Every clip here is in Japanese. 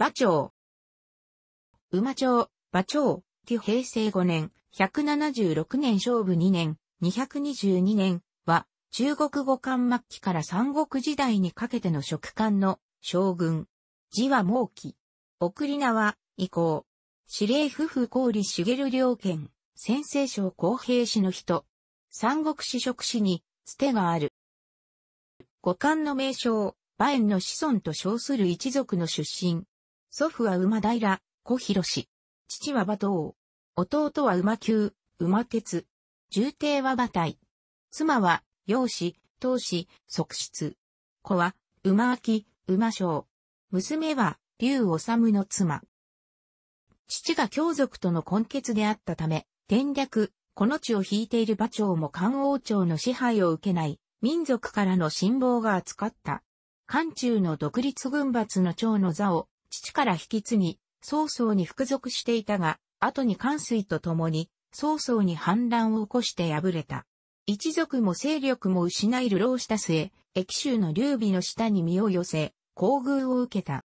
馬長。馬長、馬長、紀平成5年、176年勝負2年、222年は、中国語漢末期から三国時代にかけての食漢の将軍。字は猛期。送り名は、以降。司令夫婦氷茂良県、先生省公平氏の人。三国史職史に、つてがある。五漢の名称、馬縁の子孫と称する一族の出身。祖父は馬平、小広氏。父は馬頭。弟は馬球、馬鉄。重帝は馬体。妻は、養子、当子、側室。子は、馬明、馬将。娘は、竜治の妻。父が強族との根血であったため、天略、この地を引いている馬長も漢王朝の支配を受けない、民族からの辛抱が扱った。漢中の独立軍閥の長の座を父から引き継ぎ、曹操に服属していたが、後に関水と共に、曹操に反乱を起こして敗れた。一族も勢力も失い流浪した末、駅州の劉備の下に身を寄せ、厚遇を受けた。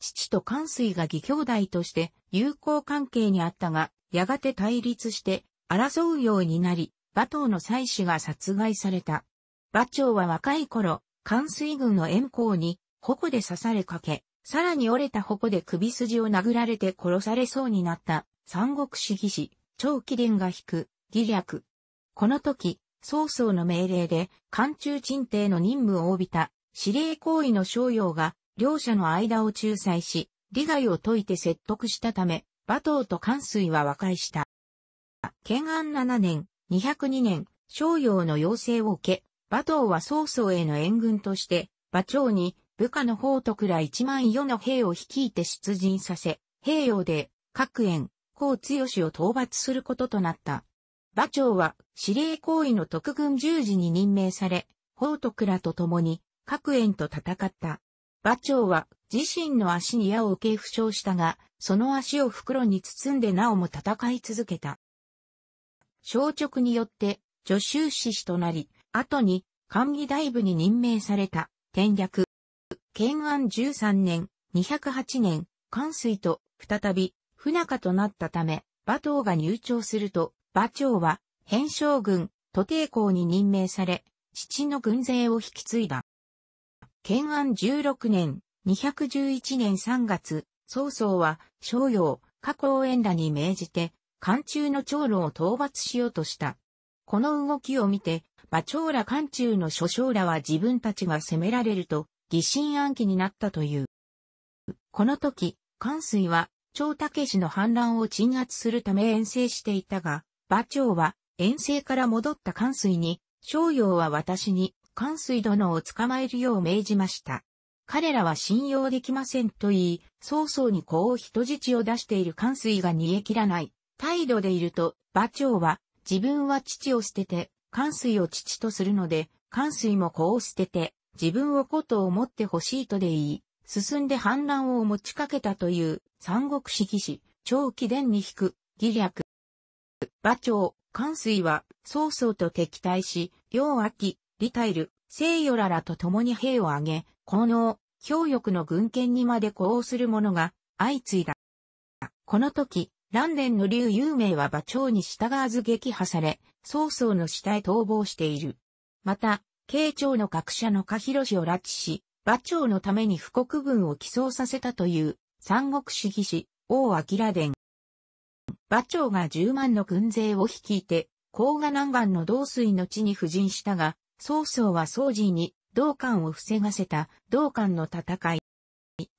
父と関水が義兄弟として友好関係にあったが、やがて対立して争うようになり、馬頭の妻子が殺害された。馬長は若い頃、関水軍の遠行に、矛で刺されかけ、さらに折れた矛で首筋を殴られて殺されそうになった、三国志義士、長貴殿が引く、義略。この時、曹操の命令で、漢中鎮定の任務を帯びた、司令行為の商鞅が、両者の間を仲裁し、利害を解いて説得したため、馬頭と関水は和解した。建安7年、202年、商鞅の要請を受け、馬頭は曹操への援軍として、馬長に部下の宝徳ら1万余の兵を率いて出陣させ、兵用で、各園、孔強を討伐することとなった。馬長は、司令行為の特軍十字に任命され、宝徳らと共に、各園と戦った。馬長は、自身の足に矢を受け負傷したが、その足を袋に包んでなおも戦い続けた。消直によって、助手士となり、後に、官喜大部に任命された、天略。建安13年、208年、関水と再び不仲となったため、馬頭が入朝すると、馬長は、変将軍、都帝公に任命され、父の軍勢を引き継いだ。建安16年、211年3月、曹操は、商用、加工園らに命じて、漢中の長老を討伐しようとした。この動きを見て、馬長ら漢中の諸将らは自分たちが攻められると、疑心暗鬼になったという。この時、関水は、長武氏の反乱を鎮圧するため遠征していたが、馬長は遠征から戻った関水に、商用は私に関水殿を捕まえるよう命じました。彼らは信用できませんと言い、早々に子を人質を出している関水が煮え切らない態度でいると、馬長は自分は父を捨てて、関水を父とするので、関水も子を捨てて、自分をことを持ってほしいとで言い、進んで反乱を持ちかけたという三国志義士、長期伝に引く、義略。馬長、関水は曹操と敵対し、両秋、リタイル、西与ららと共に兵を挙げ、この強欲の軍権にまで呼応する者が相次いだ。この時、蘭蓮の竜有名は馬長に従わず撃破され、曹操の下へ逃亡している。また、慶長の学者の加広を拉致し、馬長のために布告軍を寄贈させたという、三国主義士、王明伝。馬長が十万の軍勢を率いて、甲賀南岸の道水の地に布陣したが、曹操は曹治に道館を防がせた道館の戦い。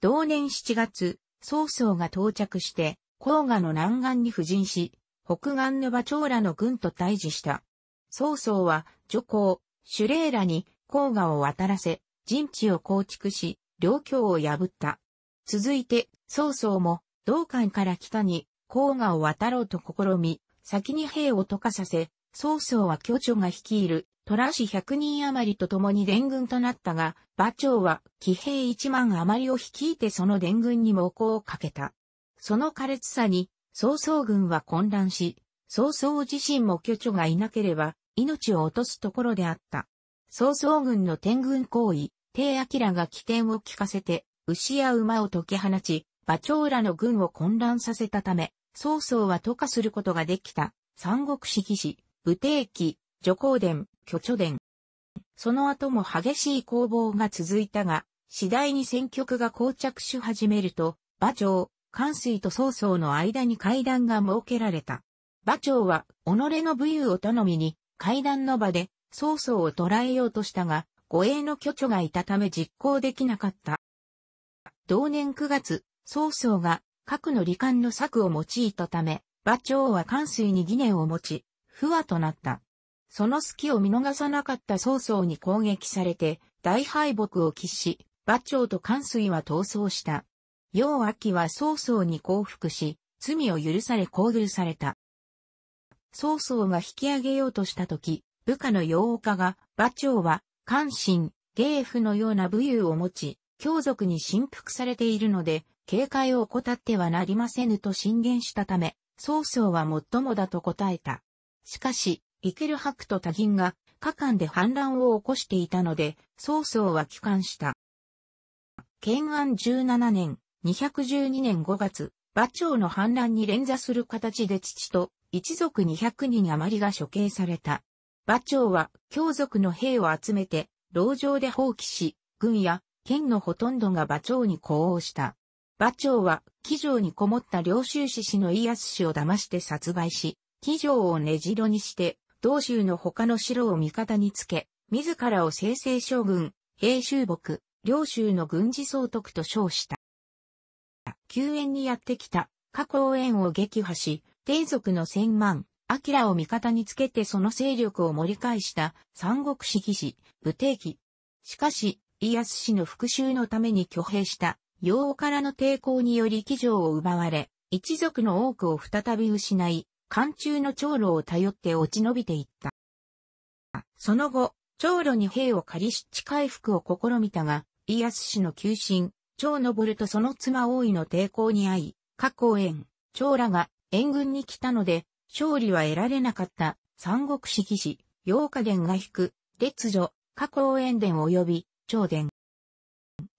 同年7月、曹操が到着して、甲賀の南岸に布陣し、北岸の馬長らの軍と対峙した。曹操は、徐行、シュレーラに黄河を渡らせ、陣地を構築し、領境を破った。続いて、曹操も、道館から北に、黄河を渡ろうと試み、先に兵を溶かさせ、曹操は巨著が率いる、虎氏100人余りと共に伝軍となったが、馬長は騎兵1万余りを率いてその伝軍に猛攻をかけた。その苛烈さに、曹操軍は混乱し、曹操自身も巨著がいなければ、命を落とすところであった。曹操軍の天軍行為、帝明が起点を聞かせて、牛や馬を解き放ち、馬長らの軍を混乱させたため、曹操は渡化することができた。三国志義士、武帝記、徐行殿、巨著殿。その後も激しい攻防が続いたが、次第に戦局が膠着し始めると、馬長、関水と曹操の間に階段が設けられた。馬長は、己の武勇を頼みに、会談の場で、曹操を捕らえようとしたが、護衛の巨著がいたため実行できなかった。同年9月、曹操が核の罹患の策を用いたため、馬長は関水に疑念を持ち、不和となった。その隙を見逃さなかった曹操に攻撃されて、大敗北を喫し、馬長と関水は逃走した。楊秋は曹操に降伏し、罪を許され交流された。曹操が引き上げようとした時、部下の陽岡が、馬長は、関心、芸夫のような武勇を持ち、強族に振幅されているので、警戒を怠ってはなりませぬと進言したため、曹操は最もだと答えた。しかし、イケルハクと多銀が、下間で反乱を起こしていたので、曹操は帰還した。建安17年、212年5月、馬長の反乱に連座する形で父と一族200人余りが処刑された。馬長は、強族の兵を集めて、牢城で放棄し、軍や、県のほとんどが馬長に呼応した。馬長は、騎乗にこもった領収志士の家康氏を騙して殺害し、騎乗を根城にして、道州の他の城を味方につけ、自らを正々将軍、兵州牧、領州の軍事総督と称した。救援にやってきた、過公園を撃破し、帝族の千万、明を味方につけてその勢力を盛り返した三国志義士、武帝記。しかし、家康氏の復讐のために挙兵した洋王からの抵抗により騎乗を奪われ、一族の多くを再び失い、漢中の長老を頼って落ち延びていった。その後、長老に兵を借り湿地回復を試みたが、家康氏の急進、長昇とその妻王位の抵抗に遭い、過去縁、長らが援軍に来たので、勝利は得られなかった、三国志義士、陽華伝が引く、列女、加工園伝及び、長伝。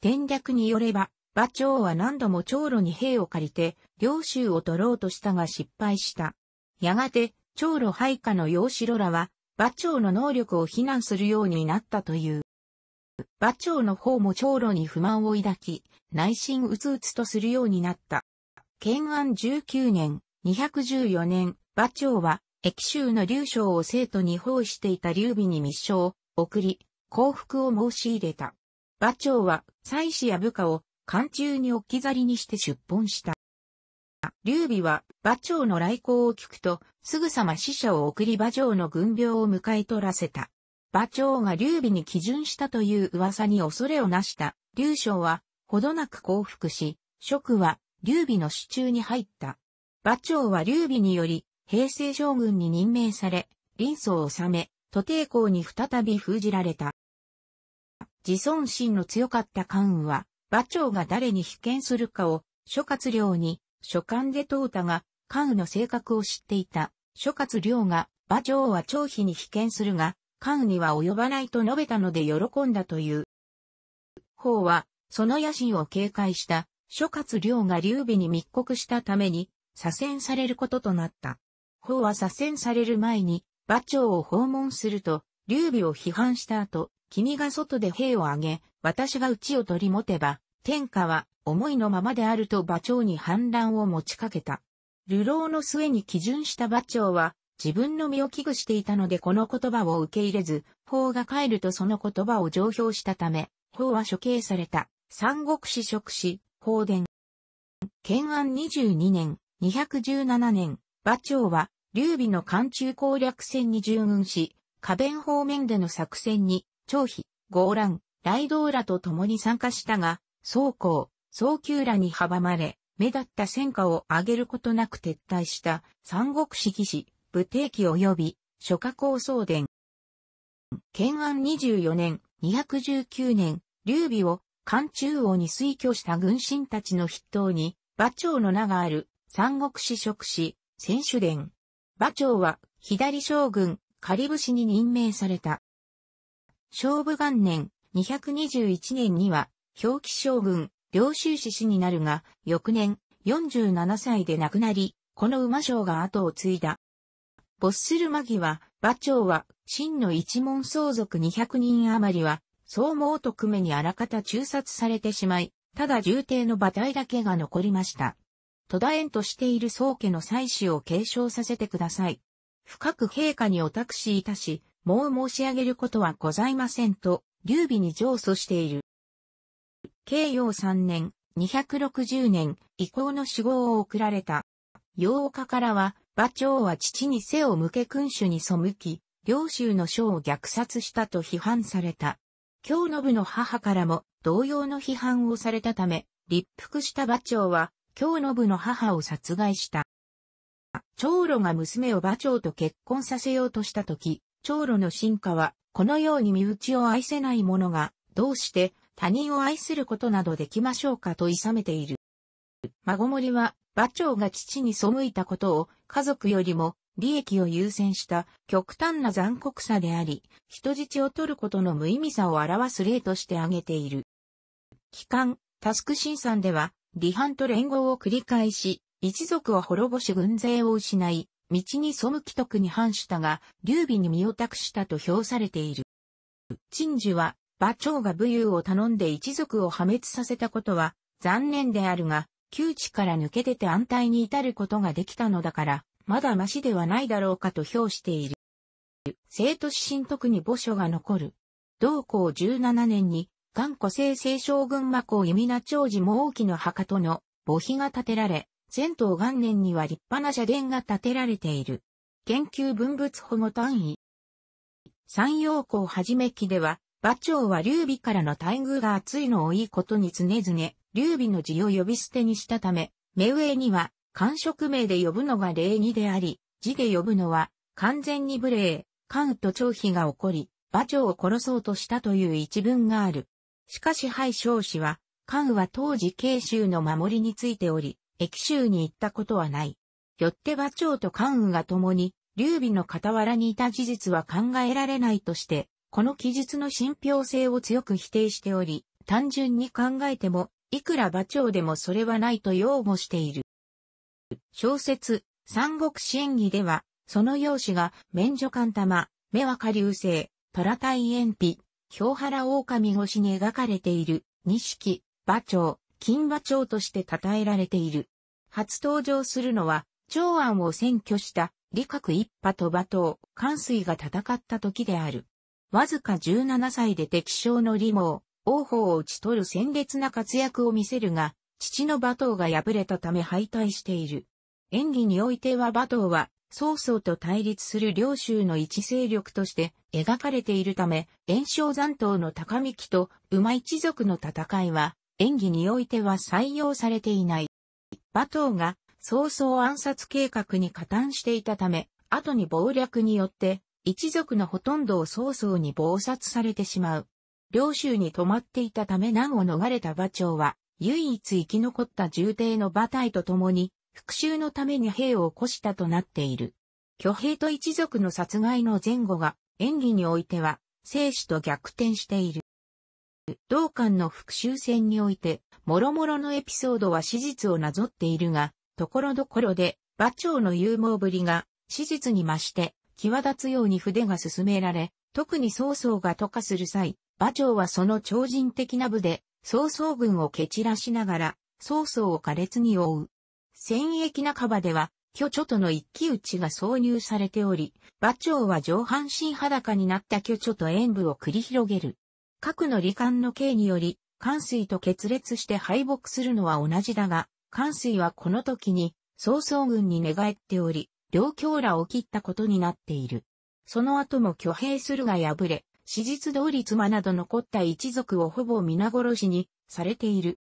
典略によれば、馬長は何度も長路に兵を借りて、領州を取ろうとしたが失敗した。やがて、長路配下の子。城らは、馬長の能力を非難するようになったという。馬長の方も長路に不満を抱き、内心うつうつとするようになった。建安19年、214年、馬長は、駅州の劉将を生徒に奉していた劉備に密書を送り、降伏を申し入れた。馬長は、妻子や部下を、漢中に置き去りにして出奔した。劉備は、馬長の来航を聞くと、すぐさま死者を送り馬長の軍病を迎え取らせた。馬長が劉備に基準したという噂に恐れをなした。劉将は、ほどなく降伏し、職は、劉備の手中に入った。馬長は劉備により、平成将軍に任命され、臨相を治め、都弟公に再び封じられた。自尊心の強かった関羽は、馬長が誰に被験するかを、諸葛亮に、書簡で問うたが、関羽の性格を知っていた、諸葛亮が、馬長は張飛に被験するが、関羽には及ばないと述べたので喜んだという。方は、その野心を警戒した、諸葛亮が劉備に密告したために、左遷されることとなった。法は左遷される前に、馬長を訪問すると、劉備を批判した後、君が外で兵を挙げ、私が内を取り持てば、天下は思いのままであると馬長に反乱を持ちかけた。流浪の末に基準した馬長は、自分の身を危惧していたのでこの言葉を受け入れず、法が帰るとその言葉を上表したため、法は処刑された。三国志職史、法伝。建安22年、217年、馬長は、劉備の艦中攻略戦に従軍し、下弁方面での作戦に、張飛、強乱、雷道らと共に参加したが、総攻、総急らに阻まれ、目立った戦果を上げることなく撤退した三国志義士、武帝記及び、諸家公総伝。建安24年、219年、劉備を、艦中央に推挙した軍神たちの筆頭に、馬長の名がある三国志職士、選手伝。馬長は、左将軍、カリブ氏に任命された。勝負元年、221年には、表記将軍、領収氏氏になるが、翌年、47歳で亡くなり、この馬将が後を継いだ。没する間際、馬長は、真の一門相続200人余りは、総毛と組めにあらかた中殺されてしまい、ただ重帝の馬体だけが残りました。途絶縁としている宗家の祭祀を継承させてください。深く陛下にお託しいたし、もう申し上げることはございませんと、劉備に上訴している。慶陽3年、260年、以降の死亡を送られた。8日からは、馬長は父に背を向け君主に背き、領州の将を虐殺したと批判された。京信の母からも同様の批判をされたため、立腹した馬長は京信の母を殺害した。長老が娘を馬長と結婚させようとしたとき、長老の進化は、このように身内を愛せない者が、どうして他人を愛することなどできましょうかと諌めている。孫森は、馬長が父に背いたことを、家族よりも利益を優先した極端な残酷さであり、人質を取ることの無意味さを表す例として挙げている。帰還、タスク審査では、離反と連合を繰り返し、一族を滅ぼし軍勢を失い、道に背き徳に反したが、劉備に身を託したと評されている。陳寿は、馬長が武勇を頼んで一族を破滅させたことは、残念であるが、窮地から抜け出て安泰に至ることができたのだから、まだましではないだろうかと評している。生徒指針特に墓所が残る。同校17年に頑固生聖将軍魔孔弓名長寺も大きな墓との墓碑が建てられ、前湯元年には立派な社殿が建てられている。研究文物保護単位。山陽港はじめ期では、馬長は劉備からの待遇が厚いのをいいことに常々、劉備の字を呼び捨てにしたため、目上には、官職名で呼ぶのが礼儀であり、字で呼ぶのは、完全に無礼、関と長妃が起こり、馬長を殺そうとしたという一文がある。しかし敗将氏は、関は当時慶州の守りについており、駅州に行ったことはない。よって馬長と関羽が共に、劉備の傍らにいた事実は考えられないとして、この記述の信憑性を強く否定しており、単純に考えても、いくら馬長でもそれはないと擁護している。小説、三国志演義では、その容姿が、免除官玉、目は下流星、虎対遠筆、京原狼越しに描かれている、錦、馬長、金馬長として称えられている。初登場するのは、長安を占拠した李覚一派と馬頭、関水が戦った時である。わずか17歳で敵将の李毛、王鵬を打ち取る鮮烈な活躍を見せるが、父の馬頭が敗れたため敗退している。演技においては馬頭は曹操と対立する領州の一勢力として描かれているため、炎症残党の高みきと馬一族の戦いは、演技においては採用されていない。馬頭が曹操暗殺計画に加担していたため、後に謀略によって、一族のほとんどを曹操に暴殺されてしまう。領州に泊まっていたため難を逃れた馬長は、唯一生き残った重帝の馬隊と共に、復讐のために兵を起こしたとなっている。挙兵と一族の殺害の前後が演技においては生死と逆転している。同館の復讐戦において、諸々のエピソードは史実をなぞっているが、ところどころで、馬長の勇猛ぶりが、史実に増して、際立つように筆が進められ、特に曹操が渡化する際、馬長はその超人的な部で、曹操軍を蹴散らしながら、曹操を苛烈に追う。戦役中ばでは、巨著との一騎打ちが挿入されており、馬長は上半身裸になった巨著と演武を繰り広げる。核の罹患の刑により、関水と決裂して敗北するのは同じだが、関水はこの時に、曹操軍に寝返っており、両強らを切ったことになっている。その後も挙兵するが敗れ、史実通り妻など残った一族をほぼ皆殺しにされている。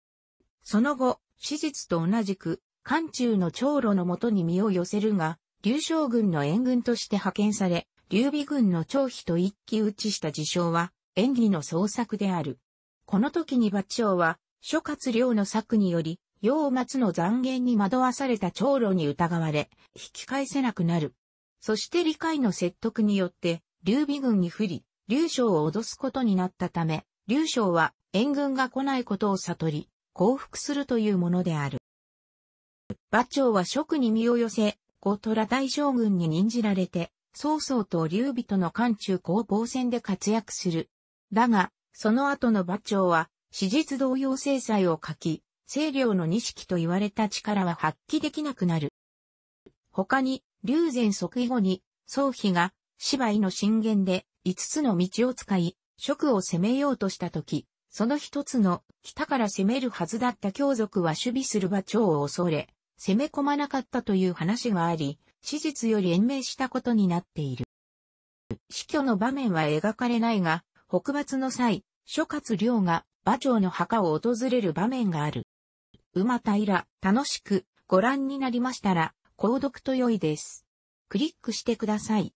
その後、史実と同じく漢中の長老のもとに身を寄せるが、劉将軍の援軍として派遣され、劉備軍の張飛と一騎打ちした事象は、演技の創作である。この時に馬長は、諸葛亮の策により、陽末の残言に惑わされた長老に疑われ、引き返せなくなる。そして理解の説得によって、劉備軍に不利、劉将を脅すことになったため、劉将は援軍が来ないことを悟り、降伏するというものである。馬長は職に身を寄せ、後虎大将軍に任じられて、曹操と劉備との漢中攻防戦で活躍する。だが、その後の馬長は、史実同様制裁を書き、清涼の錦と言われた力は発揮できなくなる。他に、劉禅即位後に、曹丕が、芝居の進言で、五つの道を使い、職を攻めようとしたとき、その一つの、北から攻めるはずだった強族は守備する馬長を恐れ、攻め込まなかったという話があり、史実より延命したことになっている。死去の場面は描かれないが、北伐の際、諸葛亮が馬長の墓を訪れる場面がある。馬平、楽しくご覧になりましたら、購読と良いです。クリックしてください。